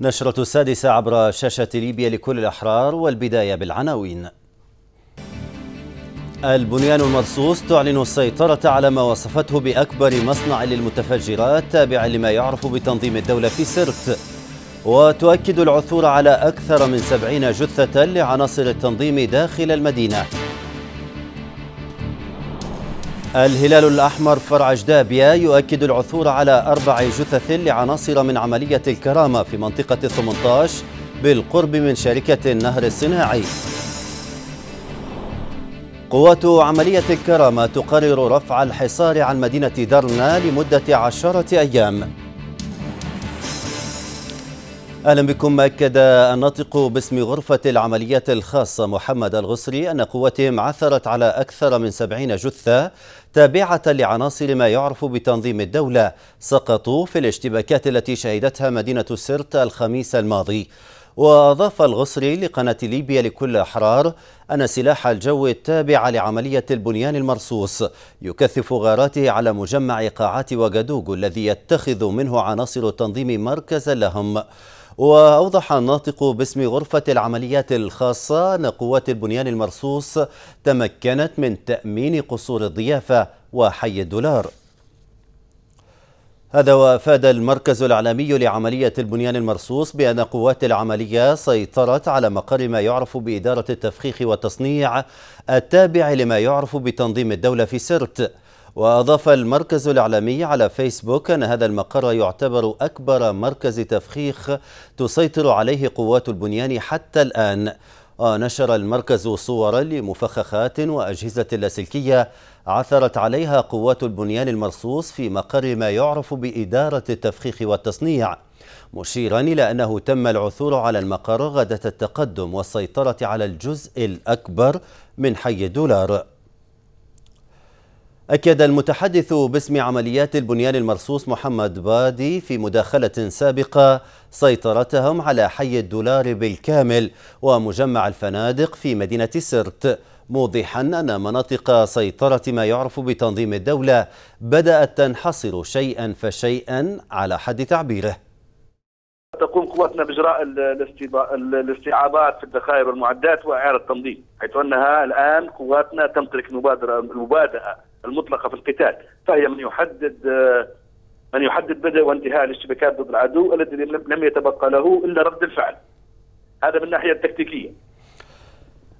نشرة السادسة عبر شاشة ليبيا لكل الأحرار والبداية بالعناوين البنيان المرصوص تعلن السيطرة على ما وصفته بأكبر مصنع للمتفجرات تابع لما يعرف بتنظيم الدولة في سرت وتؤكد العثور على أكثر من سبعين جثة لعناصر التنظيم داخل المدينة الهلال الأحمر فرع جدابيا يؤكد العثور على أربع جثث لعناصر من عملية الكرامة في منطقة 18 بالقرب من شركة النهر الصناعي قوات عملية الكرامة تقرر رفع الحصار عن مدينة درنا لمدة عشرة أيام أهلا بكم أكد الناطق باسم غرفة العمليات الخاصة محمد الغصري أن قوتهم عثرت على أكثر من سبعين جثة تابعة لعناصر ما يعرف بتنظيم الدولة سقطوا في الاشتباكات التي شهدتها مدينة سرت الخميس الماضي وأضاف الغصري لقناة ليبيا لكل أحرار أن سلاح الجو التابع لعملية البنيان المرصوص يكثف غاراته على مجمع قاعات وغادوغو الذي يتخذ منه عناصر التنظيم مركزا لهم وأوضح الناطق باسم غرفة العمليات الخاصة أن قوات البنيان المرصوص تمكنت من تأمين قصور الضيافة وحي الدولار هذا وافاد المركز الإعلامي لعمليه البنيان المرصوص بان قوات العمليه سيطرت على مقر ما يعرف باداره التفخيخ والتصنيع التابع لما يعرف بتنظيم الدوله في سرت وأضاف المركز الإعلامي على فيسبوك أن هذا المقر يعتبر أكبر مركز تفخيخ تسيطر عليه قوات البنيان حتى الآن ونشر المركز صورا لمفخخات وأجهزة لاسلكية عثرت عليها قوات البنيان المرصوص في مقر ما يعرف بإدارة التفخيخ والتصنيع مشيرا إلى أنه تم العثور على المقر غدة التقدم والسيطرة على الجزء الأكبر من حي الدولار أكد المتحدث باسم عمليات البنيان المرصوص محمد بادي في مداخلة سابقة سيطرتهم على حي الدولار بالكامل ومجمع الفنادق في مدينة سرت موضحا أن مناطق سيطرة ما يعرف بتنظيم الدولة بدأت تنحصر شيئا فشيئا على حد تعبيره تقوم قواتنا باجراء الاستيعابات في الذخائر والمعدات وإعارة التنظيم حيث انها الان قواتنا تمتلك المبادره المبادئه المطلقه في القتال فهي من يحدد آه، من يحدد بدء وانتهاء الاشتباكات ضد العدو الذي لم يتبقى له الا رد الفعل هذا من الناحيه التكتيكيه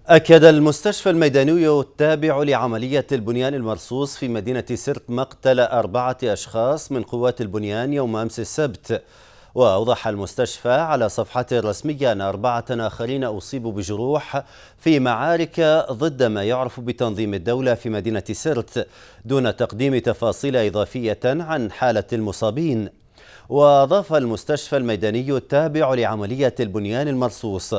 أكد المستشفى الميداني التابع لعملية البنيان المرصوص في مدينة سرت مقتل أربعة أشخاص من قوات البنيان يوم أمس السبت وأوضح المستشفى على صفحته الرسمية أن أربعة آخرين أصيبوا بجروح في معارك ضد ما يعرف بتنظيم الدولة في مدينة سرت دون تقديم تفاصيل إضافية عن حالة المصابين وأضاف المستشفى الميداني التابع لعملية البنيان المرصوص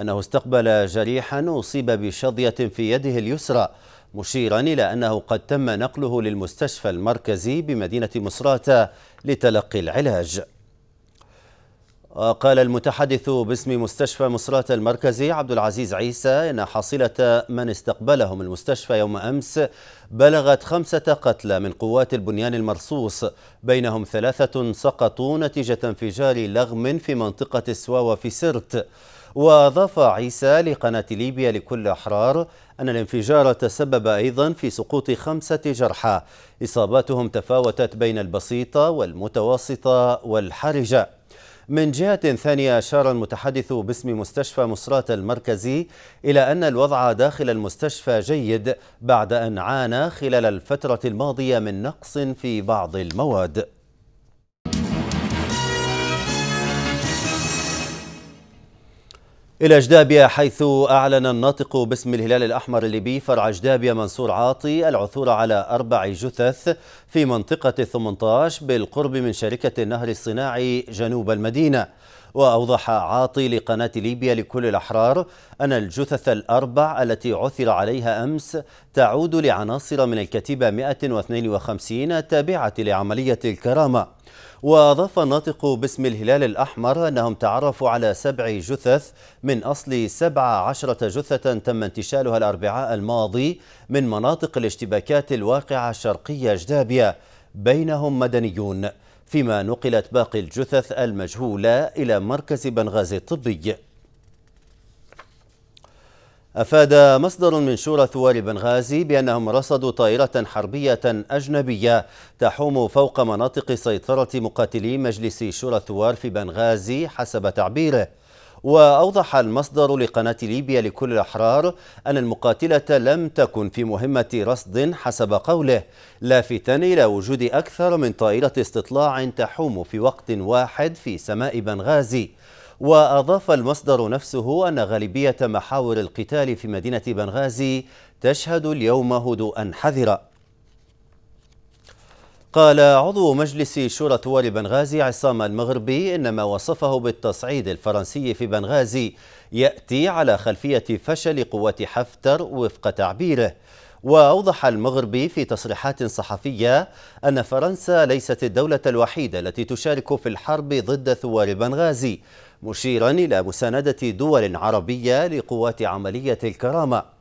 أنه استقبل جريحا أصيب بشظية في يده اليسرى مشيرا إلى أنه قد تم نقله للمستشفى المركزي بمدينة مصراتة لتلقي العلاج قال المتحدث باسم مستشفى مصرات المركزي عبد العزيز عيسى إن حصيلة من استقبلهم المستشفى يوم أمس بلغت خمسة قتلى من قوات البنيان المرصوص بينهم ثلاثة سقطوا نتيجة انفجار لغم في منطقة السواوة في سرت وأضاف عيسى لقناة ليبيا لكل أحرار أن الانفجار تسبب أيضا في سقوط خمسة جرحى إصاباتهم تفاوتت بين البسيطة والمتوسطة والحرجة من جهة ثانية أشار المتحدث باسم مستشفى مصرات المركزي إلى أن الوضع داخل المستشفى جيد بعد أن عانى خلال الفترة الماضية من نقص في بعض المواد إلى جدابيا حيث أعلن الناطق باسم الهلال الأحمر الليبي فرع جدابيا منصور عاطي العثور على أربع جثث في منطقة 18 بالقرب من شركة النهر الصناعي جنوب المدينة وأوضح عاطي لقناة ليبيا لكل الأحرار أن الجثث الأربع التي عثر عليها أمس تعود لعناصر من الكتيبة 152 تابعة لعملية الكرامة وأضاف الناطق باسم الهلال الأحمر أنهم تعرفوا على سبع جثث من أصل 17 جثة تم انتشالها الأربعاء الماضي من مناطق الاشتباكات الواقعة الشرقية جدابية بينهم مدنيون فيما نقلت باقي الجثث المجهولة إلى مركز بنغازي الطبي أفاد مصدر من شورى ثوار بنغازي بأنهم رصدوا طائرة حربية أجنبية تحوم فوق مناطق سيطرة مقاتلي مجلس شورى الثوار في بنغازي حسب تعبيره وأوضح المصدر لقناة ليبيا لكل الأحرار أن المقاتلة لم تكن في مهمة رصد حسب قوله لافتا إلى وجود أكثر من طائرة استطلاع تحوم في وقت واحد في سماء بنغازي وأضاف المصدر نفسه أن غالبية محاور القتال في مدينة بنغازي تشهد اليوم هدوءا حذرا قال عضو مجلس شورى طوال بنغازي عصام المغربي إن ما وصفه بالتصعيد الفرنسي في بنغازي يأتي على خلفية فشل قوات حفتر وفق تعبيره وأوضح المغربي في تصريحات صحفية أن فرنسا ليست الدولة الوحيدة التي تشارك في الحرب ضد ثوار بنغازي مشيرا إلى مساندة دول عربية لقوات عملية الكرامة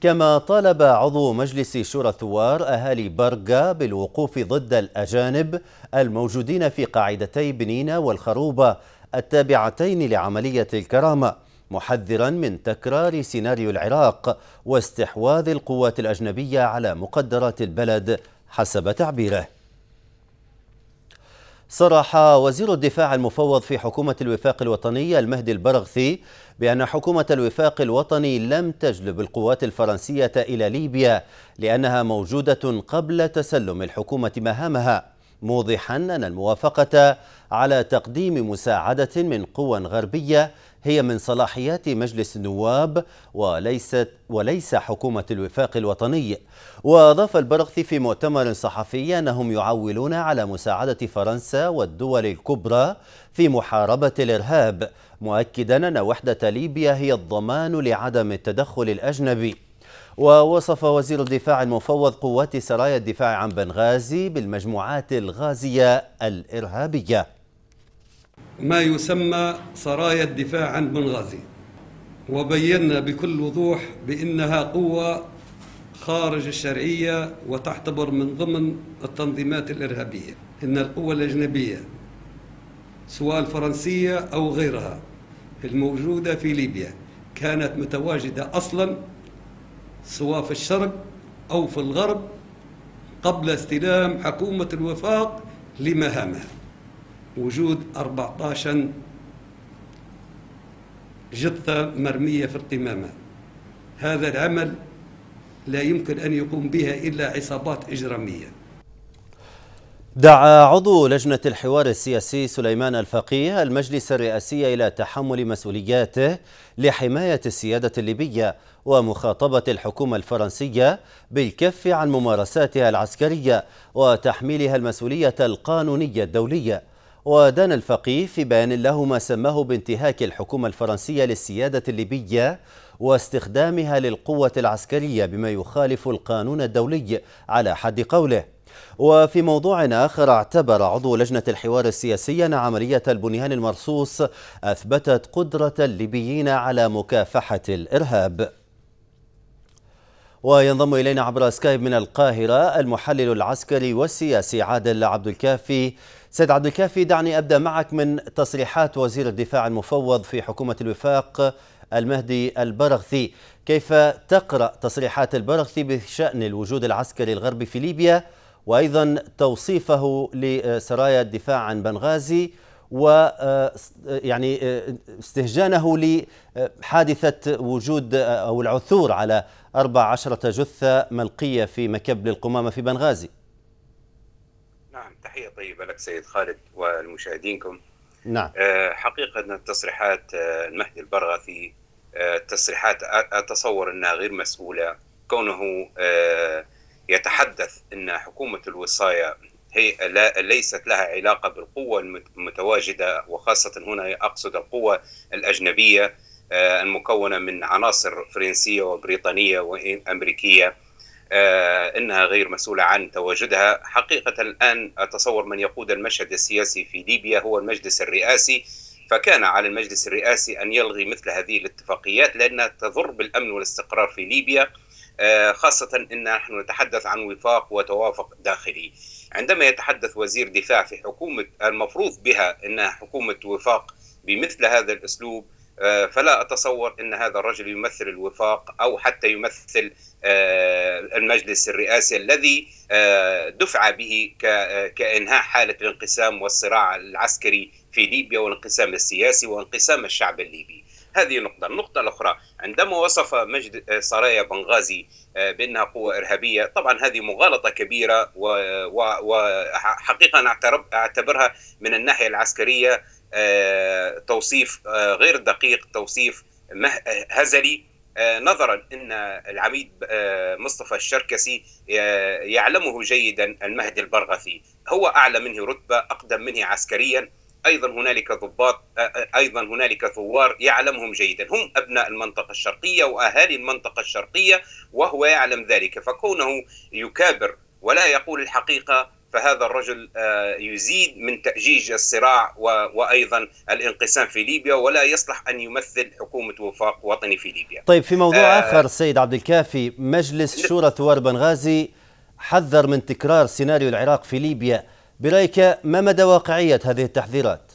كما طالب عضو مجلس شورى الثوار أهالي برقة بالوقوف ضد الأجانب الموجودين في قاعدتي بنينة والخروبة التابعتين لعملية الكرامة محذرا من تكرار سيناريو العراق واستحواذ القوات الأجنبية على مقدرات البلد حسب تعبيره صرح وزير الدفاع المفوض في حكومة الوفاق الوطني المهدي البرغثي بأن حكومة الوفاق الوطني لم تجلب القوات الفرنسية إلى ليبيا لأنها موجودة قبل تسلم الحكومة مهامها موضحا أن الموافقة على تقديم مساعدة من قوى غربية هي من صلاحيات مجلس النواب وليست وليس حكومة الوفاق الوطني وأضاف البرغثي في مؤتمر صحفي أنهم يعولون على مساعدة فرنسا والدول الكبرى في محاربة الإرهاب مؤكدا أن وحدة ليبيا هي الضمان لعدم التدخل الأجنبي ووصف وزير الدفاع المفوض قوات سرايا الدفاع عن بنغازي بالمجموعات الغازية الإرهابية ما يسمى سرايا الدفاع عن بنغازي وبينا بكل وضوح بأنها قوة خارج الشرعية وتعتبر من ضمن التنظيمات الإرهابية إن القوة الأجنبية سواء الفرنسية أو غيرها الموجودة في ليبيا كانت متواجدة أصلا سواء في الشرق أو في الغرب قبل استلام حكومة الوفاق لمهامها وجود 14 جثة مرمية في القمامة هذا العمل لا يمكن أن يقوم بها إلا عصابات إجرامية دعا عضو لجنة الحوار السياسي سليمان الفقيه المجلس الرئاسي إلى تحمل مسؤولياته لحماية السيادة الليبية ومخاطبة الحكومة الفرنسية بالكف عن ممارساتها العسكرية وتحميلها المسؤولية القانونية الدولية ودان الفقيه في بيان له ما سماه بانتهاك الحكومة الفرنسية للسيادة الليبية واستخدامها للقوة العسكرية بما يخالف القانون الدولي على حد قوله وفي موضوع آخر اعتبر عضو لجنة الحوار السياسي أن عملية البنيان المرصوص أثبتت قدرة الليبيين على مكافحة الإرهاب وينضم إلينا عبر سكايب من القاهرة المحلل العسكري والسياسي عادل عبد الكافي سيد عبد الكافي دعني أبدأ معك من تصريحات وزير الدفاع المفوض في حكومة الوفاق المهدي البرغثي كيف تقرأ تصريحات البرغثي بشأن الوجود العسكري الغربي في ليبيا وأيضا توصيفه لسرايا الدفاع عن بنغازي و آه، آه، يعني آه، استهجانه لحادثة وجود أو العثور على 14 جثة ملقية في مكب للقمامة في بنغازي نعم تحية طيبة لك سيد خالد والمشاهدينكم نعم حقيقة أن التصريحات المهدي البرغثي التصريحات أتصور أنها غير مسؤولة كونه يتحدث أن حكومة الوصاية هي لا ليست لها علاقه بالقوه المتواجده وخاصه هنا اقصد القوه الاجنبيه آه، المكونه من عناصر فرنسيه وبريطانيه وامريكيه آه، انها غير مسؤوله عن تواجدها حقيقه الان اتصور من يقود المشهد السياسي في ليبيا هو المجلس الرئاسي فكان على المجلس الرئاسي ان يلغي مثل هذه الاتفاقيات لانها تضر بالامن والاستقرار في ليبيا آه، خاصة أن نحن نتحدث عن وفاق وتوافق داخلي عندما يتحدث وزير دفاع في حكومة المفروض بها أنها حكومة وفاق بمثل هذا الأسلوب آه، فلا أتصور أن هذا الرجل يمثل الوفاق أو حتى يمثل آه، المجلس الرئاسي الذي دفع به كإنهاء حالة الانقسام والصراع العسكري في ليبيا والانقسام السياسي وانقسام الشعب الليبي هذه نقطة النقطة الأخرى عندما وصف مجد آه، سرايا بنغازي آه، بأنها قوة إرهابية طبعا هذه مغالطة كبيرة وحقيقة أنا أعتبرها من الناحية العسكرية آه، توصيف غير دقيق توصيف هزلي نظرا ان العميد مصطفى الشركسي يعلمه جيدا المهدي البرغثي هو اعلى منه رتبه اقدم منه عسكريا ايضا هنالك ضباط ايضا هنالك ثوار يعلمهم جيدا هم ابناء المنطقه الشرقيه واهالي المنطقه الشرقيه وهو يعلم ذلك فكونه يكابر ولا يقول الحقيقه فهذا الرجل يزيد من تأجيج الصراع وأيضا الانقسام في ليبيا ولا يصلح أن يمثل حكومة وفاق وطني في ليبيا طيب في موضوع آه آخر سيد عبد الكافي مجلس نعم. شورى ثوار بنغازي حذر من تكرار سيناريو العراق في ليبيا برايك ما مدى واقعيه هذه التحذيرات؟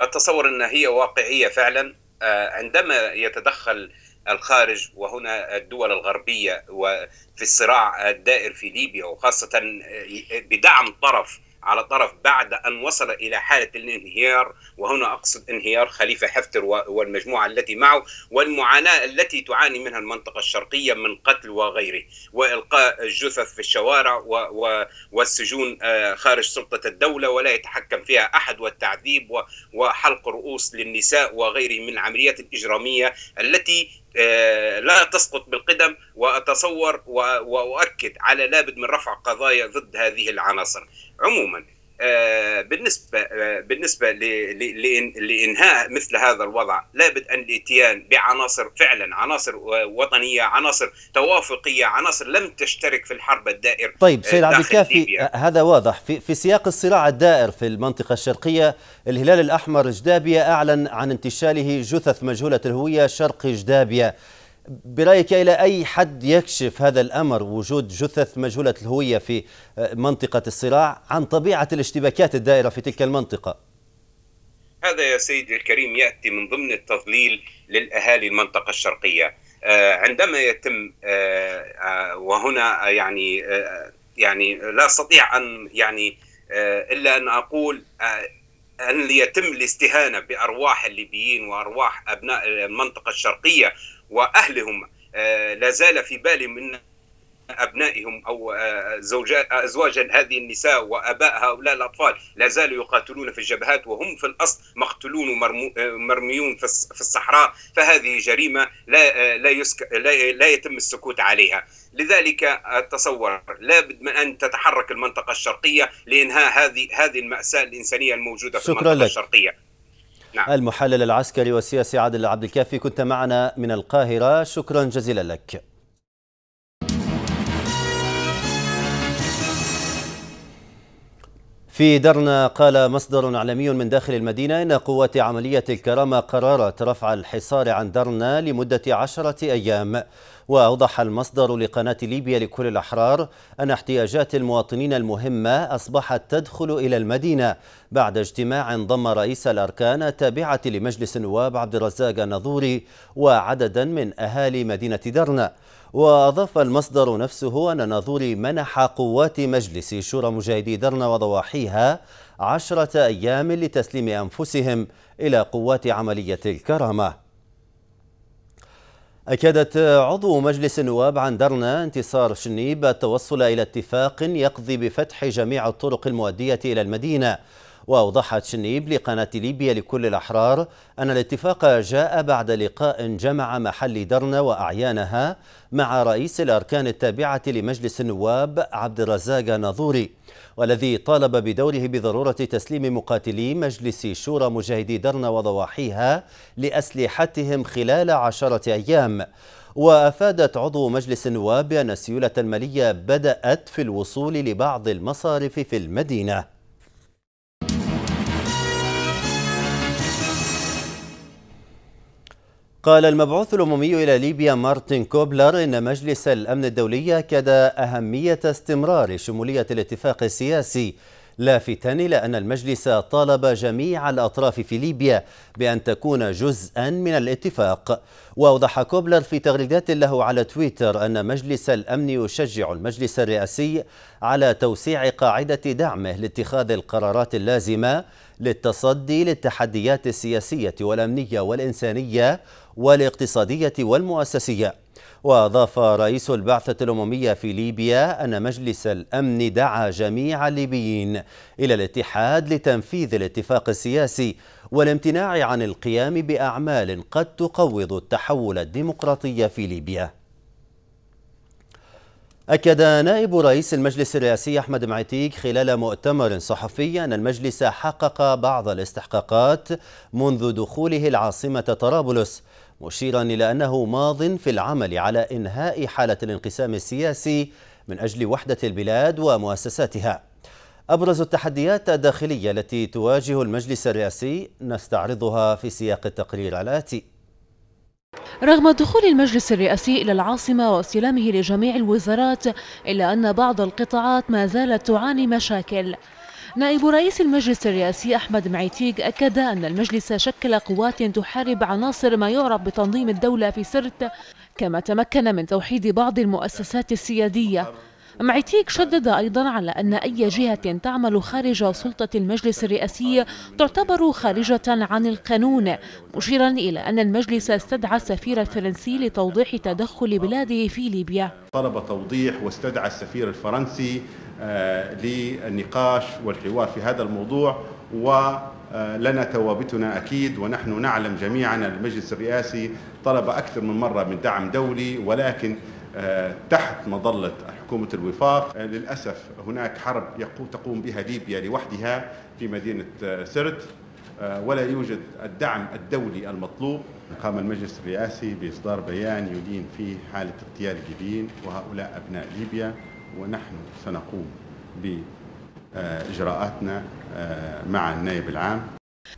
اتصور ان هي واقعيه فعلا آه، عندما يتدخل الخارج وهنا الدول الغربيه وفي الصراع الدائر في ليبيا وخاصه آه، بدعم طرف على طرف بعد أن وصل إلى حالة الانهيار وهنا أقصد انهيار خليفة حفتر والمجموعة التي معه والمعاناة التي تعاني منها المنطقة الشرقية من قتل وغيره وإلقاء الجثث في الشوارع والسجون آه، خارج سلطة الدولة ولا يتحكم فيها أحد والتعذيب وحلق رؤوس للنساء وغيره من العمليات الإجرامية التي آه، لا تسقط بالقدم واتصور واؤكد على لابد من رفع قضايا ضد هذه العناصر عموما آه، بالنسبه آه، بالنسبه لانهاء مثل هذا الوضع لابد ان الاتيان بعناصر فعلا عناصر وطنيه عناصر توافقيه عناصر لم تشترك في الحرب الدائر آه، طيب سيد عبد الكافي هذا واضح في, في سياق الصراع الدائر في المنطقه الشرقيه الهلال الاحمر جدابيه اعلن عن انتشاله جثث مجهوله الهويه شرق جدابيه برأيك إلى أي حد يكشف هذا الأمر وجود جثث مجهولة الهوية في آه، منطقة الصراع عن طبيعة الاشتباكات الدائرة في تلك المنطقة؟ هذا يا سيدي الكريم يأتي من ضمن التضليل للأهالي المنطقة الشرقية آه، عندما يتم آه، وهنا يعني يعني لا استطيع ان يعني الا ان اقول ان يتم الاستهانه بارواح الليبيين وارواح ابناء المنطقه الشرقيه واهلهم آه، لا زال في بال من ابنائهم او آه، زوجات آه، ازواج هذه النساء واباء هؤلاء الاطفال لا زالوا يقاتلون في الجبهات وهم في الاصل مقتولون مرميون في الصحراء فهذه جريمه لا لا, يسك لا, يتم السكوت عليها لذلك اتصور لابد من ان تتحرك المنطقه الشرقيه لانهاء هذه هذه الماساه الانسانيه الموجوده في المنطقه لك. الشرقيه نعم. المحلل العسكري والسياسي عادل عبد الكافي كنت معنا من القاهرة شكرا جزيلا لك في درنا قال مصدر اعلامي من داخل المدينة إن قوات عملية الكرامة قررت رفع الحصار عن درنا لمدة عشرة أيام وأوضح المصدر لقناة ليبيا لكل الأحرار أن احتياجات المواطنين المهمة أصبحت تدخل إلى المدينة بعد اجتماع ضم رئيس الأركان التابعة لمجلس النواب عبد الرزاق النظوري وعددا من أهالي مدينة درنا وأضاف المصدر نفسه أن ناظوري منح قوات مجلس شورى مجاهدي درنا وضواحيها عشرة أيام لتسليم أنفسهم إلى قوات عملية الكرامة أكدت عضو مجلس النواب عن درنا انتصار شنيب التوصل إلى اتفاق يقضي بفتح جميع الطرق المؤدية إلى المدينة وأوضحت شنيب لقناة ليبيا لكل الأحرار أن الاتفاق جاء بعد لقاء جمع محل درنا وأعيانها مع رئيس الأركان التابعة لمجلس النواب عبد الرزاق ناظوري والذي طالب بدوره بضرورة تسليم مقاتلي مجلس شورى مجاهدي درنا وضواحيها لأسلحتهم خلال عشرة أيام وأفادت عضو مجلس النواب بأن السيولة المالية بدأت في الوصول لبعض المصارف في المدينة قال المبعوث الأممي إلى ليبيا مارتن كوبلر إن مجلس الأمن الدولي أكد أهمية استمرار شمولية الاتفاق السياسي لافتا إلى أن المجلس طالب جميع الأطراف في ليبيا بأن تكون جزءا من الاتفاق وأوضح كوبلر في تغريدات له على تويتر أن مجلس الأمن يشجع المجلس الرئاسي على توسيع قاعدة دعمه لاتخاذ القرارات اللازمة للتصدي للتحديات السياسية والأمنية والإنسانية والاقتصادية والمؤسسية وأضاف رئيس البعثة الأممية في ليبيا أن مجلس الأمن دعا جميع الليبيين إلى الاتحاد لتنفيذ الاتفاق السياسي والامتناع عن القيام بأعمال قد تقوض التحول الديمقراطي في ليبيا أكد نائب رئيس المجلس الرئاسي أحمد معتيك خلال مؤتمر صحفي أن المجلس حقق بعض الاستحقاقات منذ دخوله العاصمة طرابلس مشيرا إلى أنه ماض في العمل على إنهاء حالة الانقسام السياسي من أجل وحدة البلاد ومؤسساتها أبرز التحديات الداخلية التي تواجه المجلس الرئاسي نستعرضها في سياق التقرير الآتي رغم دخول المجلس الرئاسي إلى العاصمة واستلامه لجميع الوزارات إلا أن بعض القطاعات ما زالت تعاني مشاكل نائب رئيس المجلس الرئاسي أحمد معيتيق أكد أن المجلس شكل قوات تحارب عناصر ما يعرف بتنظيم الدولة في سرت كما تمكن من توحيد بعض المؤسسات السيادية معتيك شدد أيضا على أن أي جهة تعمل خارج سلطة المجلس الرئاسي تعتبر خارجة عن القانون مشيرا إلى أن المجلس استدعى السفير الفرنسي لتوضيح تدخل بلاده في ليبيا طلب توضيح واستدعى السفير الفرنسي آه، للنقاش والحوار في هذا الموضوع ولنا آه، توابتنا أكيد ونحن نعلم جميعا المجلس الرئاسي طلب أكثر من مرة من دعم دولي ولكن آه، تحت مظلة حكومة الوفاق آه، للأسف هناك حرب تقوم بها ليبيا لوحدها في مدينة آه، سرت ولا يوجد الدعم الدولي المطلوب قام المجلس الرئاسي بإصدار بيان يدين فيه حالة اغتيال الليبيين وهؤلاء أبناء ليبيا ونحن سنقوم بإجراءاتنا مع النائب العام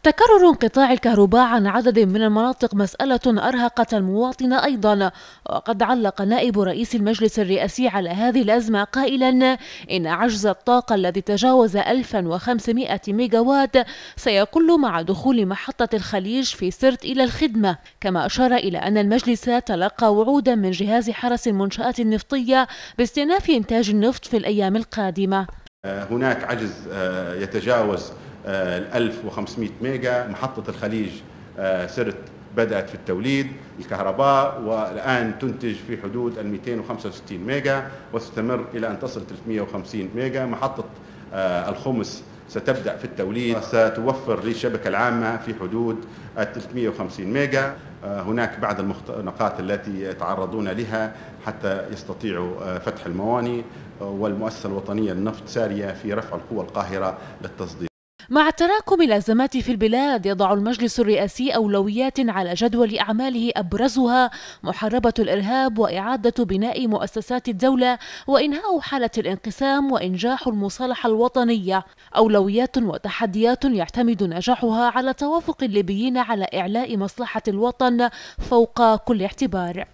تكرر انقطاع الكهرباء عن عدد من المناطق مسألة أرهقت المواطن أيضا وقد علق نائب رئيس المجلس الرئاسي على هذه الأزمة قائلا إن عجز الطاقة الذي تجاوز 1500 ميجاوات سيقل مع دخول محطة الخليج في سرت إلى الخدمة كما أشار إلى أن المجلس تلقى وعودا من جهاز حرس المنشآت النفطية باستئناف إنتاج النفط في الأيام القادمة آه، هناك عجز آه، يتجاوز ال 1500 ميجا محطة الخليج آه، سرت بدأت في التوليد الكهرباء والآن تنتج في حدود ال 265 ميجا وتستمر إلى أن تصل 350 ميجا محطة آه، الخمس ستبدأ في التوليد آه. ستوفر للشبكة العامة في حدود 350 ميجا هناك بعض النقاط التي يتعرضون لها حتى يستطيعوا فتح الموانئ والمؤسسة الوطنية للنفط سارية في رفع القوى القاهرة للتصدير مع تراكم الأزمات في البلاد يضع المجلس الرئاسي أولويات على جدول أعماله أبرزها محاربة الإرهاب وإعادة بناء مؤسسات الدولة وإنهاء حالة الانقسام وإنجاح المصالحة الوطنية أولويات وتحديات يعتمد نجاحها على توافق الليبيين على إعلاء مصلحة الوطن فوق كل اعتبار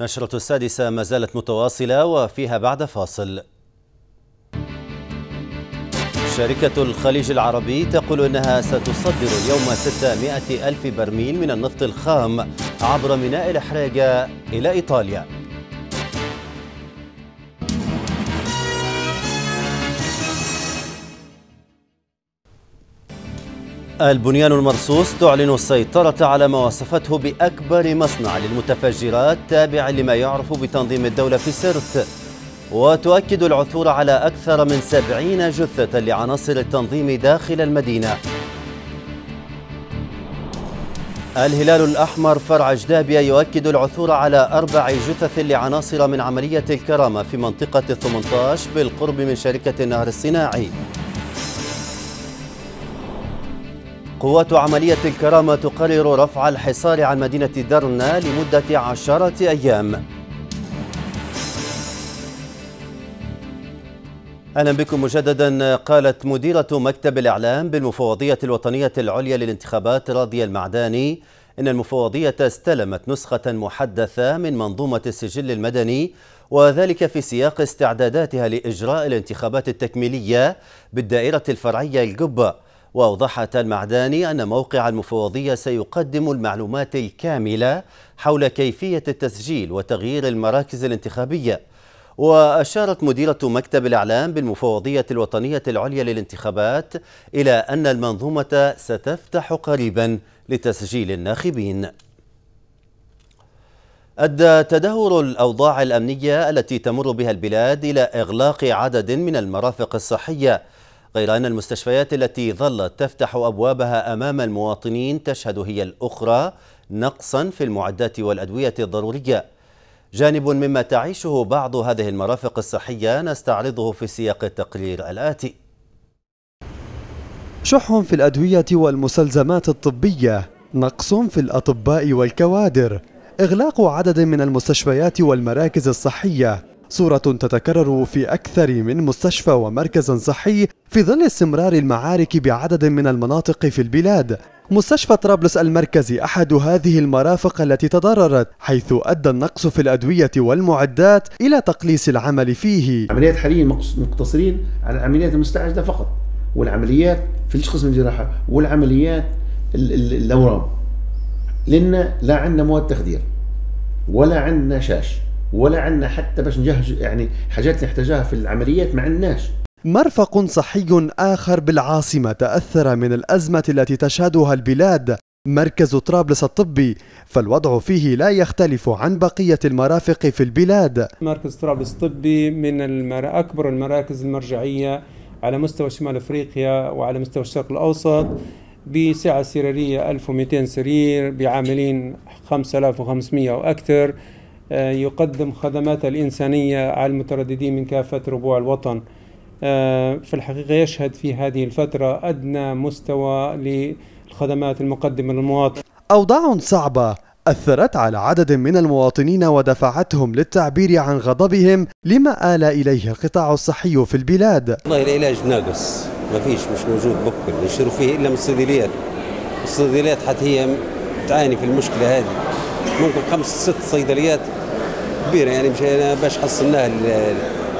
نشرة السادسة ما زالت متواصلة وفيها بعد فاصل شركة الخليج العربي تقول أنها ستصدر اليوم 600 ألف برميل من النفط الخام عبر ميناء الحريقة إلى إيطاليا البنيان المرصوص تعلن السيطرة على ما وصفته بأكبر مصنع للمتفجرات تابع لما يعرف بتنظيم الدولة في سرت وتؤكد العثور على أكثر من سبعين جثة لعناصر التنظيم داخل المدينة الهلال الأحمر فرع جدابية يؤكد العثور على أربع جثث لعناصر من عملية الكرامة في منطقة 18 بالقرب من شركة النهر الصناعي قوات عملية الكرامة تقرر رفع الحصار عن مدينة درنا لمدة عشرة أيام أهلا بكم مجددا قالت مديرة مكتب الإعلام بالمفوضية الوطنية العليا للانتخابات راضية المعداني إن المفوضية استلمت نسخة محدثة من منظومة السجل المدني وذلك في سياق استعداداتها لإجراء الانتخابات التكميلية بالدائرة الفرعية القبة وأوضحت المعداني أن موقع المفوضية سيقدم المعلومات الكاملة حول كيفية التسجيل وتغيير المراكز الانتخابية وأشارت مديرة مكتب الإعلام بالمفوضية الوطنية العليا للانتخابات إلى أن المنظومة ستفتح قريبا لتسجيل الناخبين أدى تدهور الأوضاع الأمنية التي تمر بها البلاد إلى إغلاق عدد من المرافق الصحية غير أن المستشفيات التي ظلت تفتح أبوابها أمام المواطنين تشهد هي الأخرى نقصا في المعدات والأدوية الضرورية جانب مما تعيشه بعض هذه المرافق الصحية نستعرضه في سياق التقرير الآتي شح في الأدوية والمسلزمات الطبية نقص في الأطباء والكوادر إغلاق عدد من المستشفيات والمراكز الصحية صورة تتكرر في أكثر من مستشفى ومركز صحي في ظل استمرار المعارك بعدد من المناطق في البلاد مستشفى طرابلس المركزي أحد هذه المرافق التي تضررت حيث أدى النقص في الأدوية والمعدات إلى تقليص العمل فيه عمليات حاليا مقتصرين على العمليات المستعجلة فقط والعمليات في قسم الجراحة والعمليات الأورام لأن لا عندنا مواد تخدير ولا عندنا شاش ولا عندنا حتى باش نجهز يعني حاجات نحتاجها في العمليات ما عندناش مرفق صحي آخر بالعاصمة تأثر من الأزمة التي تشهدها البلاد مركز طرابلس الطبي فالوضع فيه لا يختلف عن بقية المرافق في البلاد مركز طرابلس الطبي من المرا... أكبر المراكز المرجعية على مستوى شمال أفريقيا وعلى مستوى الشرق الأوسط بسعة سريرية 1200 سرير بعاملين 5500 وأكثر آه، يقدم خدمات الإنسانية على المترددين من كافة ربوع الوطن آه، في الحقيقة يشهد في هذه الفترة أدنى مستوى للخدمات المقدمة للمواطن أوضاع صعبة أثرت على عدد من المواطنين ودفعتهم للتعبير عن غضبهم لما آل إليه القطاع الصحي في البلاد والله العلاج ناقص ما فيش مش موجود بكل يشتروا فيه إلا من الصيدليات الصيدليات حتى هي تعاني في المشكلة هذه ممكن خمس ست صيدليات كبيره يعني مشينا باش حصلناها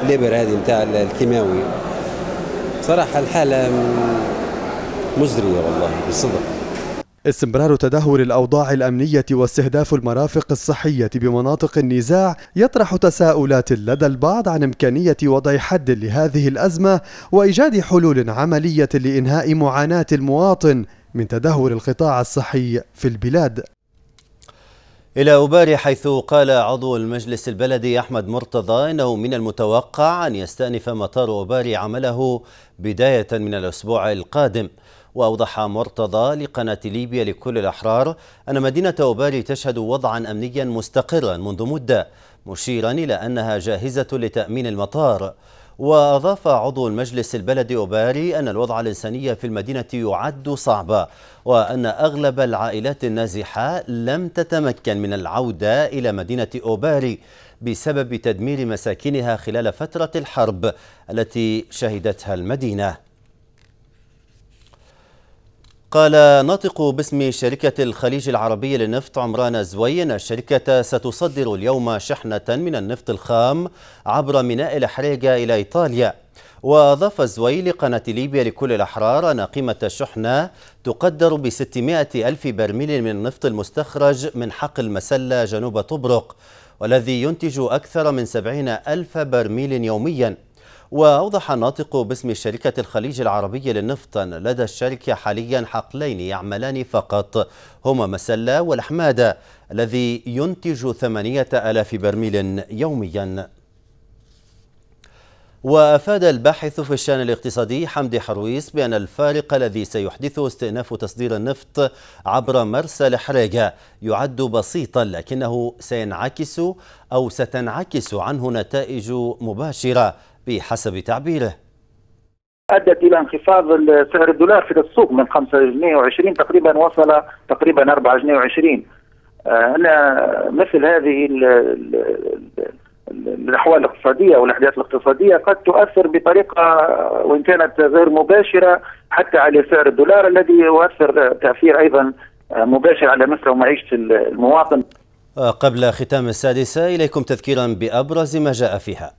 الليبر هذه نتاع الكيماوي صراحه الحاله مزريه والله بالصدق استمرار تدهور الأوضاع الأمنية واستهداف المرافق الصحية بمناطق النزاع يطرح تساؤلات لدى البعض عن إمكانية وضع حد لهذه الأزمة وإيجاد حلول عملية لإنهاء معاناة المواطن من تدهور القطاع الصحي في البلاد إلى أباري حيث قال عضو المجلس البلدي أحمد مرتضى إنه من المتوقع أن يستأنف مطار أباري عمله بداية من الأسبوع القادم وأوضح مرتضى لقناة ليبيا لكل الأحرار أن مدينة أوباري تشهد وضعا أمنيا مستقرا منذ مدة مشيرا إلى أنها جاهزة لتأمين المطار وأضاف عضو المجلس البلدي أوباري أن الوضع الإنساني في المدينة يعد صعبا وأن أغلب العائلات النازحة لم تتمكن من العودة إلى مدينة أوباري بسبب تدمير مساكنها خلال فترة الحرب التي شهدتها المدينة قال ناطق باسم شركة الخليج العربي للنفط عمران زوين الشركة ستصدر اليوم شحنة من النفط الخام عبر ميناء الحريقة إلى إيطاليا وأضاف زوي لقناة ليبيا لكل الأحرار أن قيمة الشحنة تقدر ب 600 ألف برميل من النفط المستخرج من حق المسلة جنوب طبرق والذي ينتج أكثر من 70 ألف برميل يومياً وأوضح الناطق باسم شركة الخليج العربي للنفط أن لدى الشركة حاليا حقلين يعملان فقط هما مسلة والحمادة الذي ينتج ثمانية ألاف برميل يومياً وأفاد الباحث في الشأن الاقتصادي حمدي حرويس بأن الفارق الذي سيحدثه استئناف تصدير النفط عبر مرسى الحريقة يعد بسيطا لكنه سينعكس أو ستنعكس عنه نتائج مباشرة بحسب تعبيره ادت الى انخفاض سعر الدولار في السوق من 5 جنيه و20 تقريبا وصل تقريبا 4 جنيه و20 آه، انا مثل هذه ال ال ال الاحوال الاقتصاديه والاحداث الاقتصاديه قد تؤثر بطريقه آه، وان كانت غير مباشره حتى على سعر الدولار الذي يؤثر آه، تاثير ايضا مباشر على مصر ومعيشه المواطن قبل ختام السادسه اليكم تذكيرا بابرز ما جاء فيها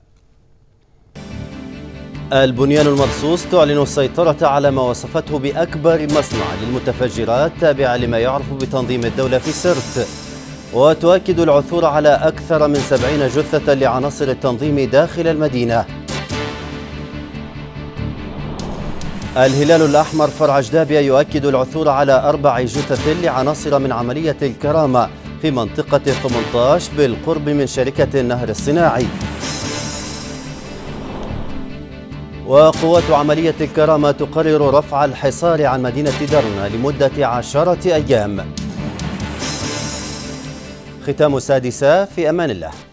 البنيان المرصوص تعلن السيطرة على ما وصفته بأكبر مصنع للمتفجرات تابع لما يعرف بتنظيم الدولة في سرت وتؤكد العثور على أكثر من سبعين جثة لعناصر التنظيم داخل المدينة الهلال الأحمر فرع جدابيا يؤكد العثور على أربع جثث لعناصر من عملية الكرامة في منطقة 18 بالقرب من شركة النهر الصناعي وقوات عملية الكرامة تقرر رفع الحصار عن مدينة درنا لمدة عشرة أيام ختام السادسة في أمان الله